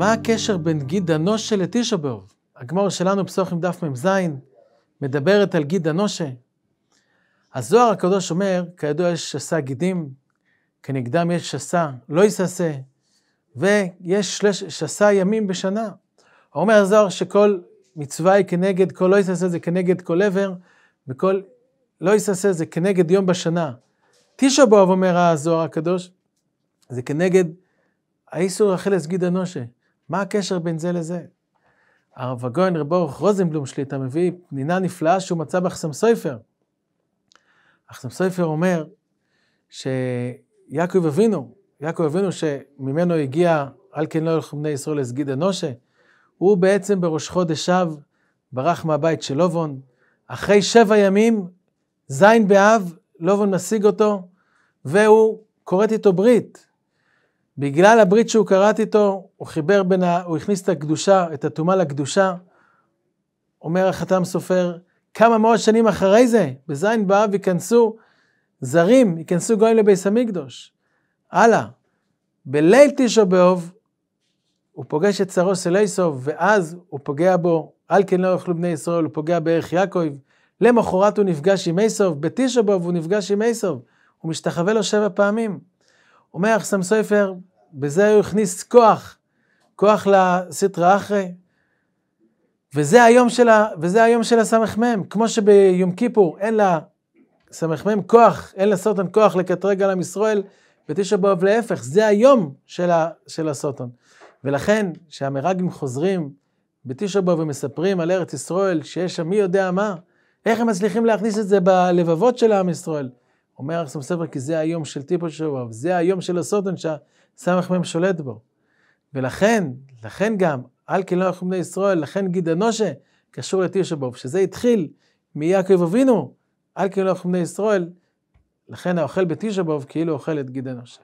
מה הקשר בין גיד הנושה לתשע באב? הגמור שלנו, עם דף מ"ז, מדברת על גיד הנושה. הזוהר הקדוש אומר, כידוע יש שסה גידים, כנגדם יש שסה לא ישסה, ויש שלש, שסה ימים בשנה. אומר הזוהר שכל מצווה היא כנגד, כל לא ישסה זה כנגד כל עבר, וכל לא ישסה זה כנגד יום בשנה. תשע באב אומר הזוהר הקדוש, זה כנגד האיסור החלס גיד הנושה. מה הקשר בין זה לזה? הרב הגויין רב אורך רוזנבלום שליטה מביא פנינה נפלאה שהוא מצא באחסם סופר. אחסם סופר אומר שיעקב אבינו, יעקב אבינו שממנו הגיע על כן לא הלכו בני ישראל לסגיד אנושה, הוא בעצם בראש חודש אב ברח מהבית של לובון. אחרי שבע ימים, זין באב, לובון משיג אותו, והוא כורת איתו ברית. בגלל הברית שהוא כרת איתו, הוא חיבר בין ה... הוא הכניס את הקדושה, את הטומאה לקדושה. אומר החתם סופר, כמה מאות שנים אחרי זה, בזין באב ייכנסו זרים, ייכנסו גויים לביס המקדוש. הלאה, בליל תשעו באוב, הוא פוגש את שרו של איסוב, ואז הוא פוגע בו, על כן לא יאכלו בני ישראל, הוא פוגע בערך יעקב. למחרת הוא נפגש עם איסוב, בתשעו באב הוא נפגש עם איסוב, הוא משתחווה לו שבע פעמים. אומר אחסם סופר, בזה הוא הכניס כוח, כוח לסטרא אחרי. וזה היום של, ה, וזה היום של הסמ"ם, כמו שביום כיפור אין לסמ"ם כוח, אין לסוטון כוח לקטרג על עם ישראל, בתשע באב להפך, זה היום של, ה, של הסוטון. ולכן, כשהמרגים חוזרים בתשע באב ומספרים על ארץ ישראל, שיש שם מי יודע מה, איך הם מצליחים להכניס את זה בלבבות של עם ישראל? אומר הרב ספר, כי זה היום של טיפו שבוע, זה היום של הסוטן שהס"מ שולט בו. ולכן, לכן גם, אל כי לא אנחנו בני ישראל, לכן גיד אנושה קשור שבוע, שזה התחיל מיעקב אבינו, אל כי לא אנחנו בני ישראל, לכן האוכל שבוע כאילו אוכל את גיד אנושה.